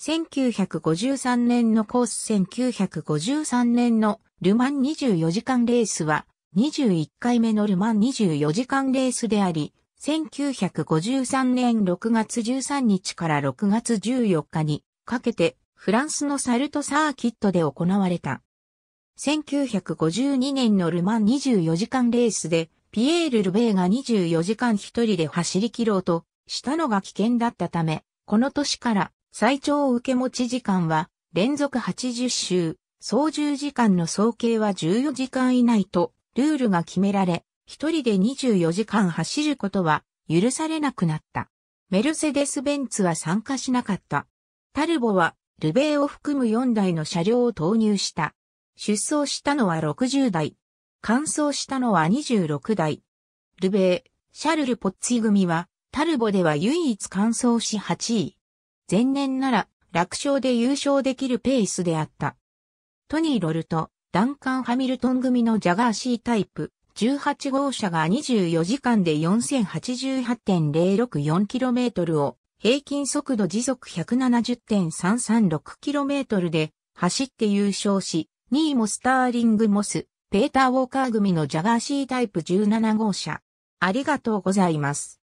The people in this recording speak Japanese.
1953年のコース1953年のルマン24時間レースは21回目のルマン24時間レースであり、1953年6月13日から6月14日にかけてフランスのサルトサーキットで行われた。1952年のルマン24時間レースでピエール・ルベーが24時間一人で走り切ろうとしたのが危険だったため、この年から最長受け持ち時間は連続80周、操縦時間の総計は14時間以内とルールが決められ、一人で24時間走ることは許されなくなった。メルセデス・ベンツは参加しなかった。タルボはルベイを含む4台の車両を投入した。出走したのは60台。完走したのは26台。ルベイ、シャルル・ポッツィ組はタルボでは唯一完走し8位。前年なら楽勝で優勝できるペースであった。トニー・ロルとダンカン・ハミルトン組のジャガーシータイプ18号車が24時間で 4088.064km を平均速度時速 170.336km で走って優勝し、2位もスターリング・モス、ペーター・ウォーカー組のジャガーシータイプ17号車。ありがとうございます。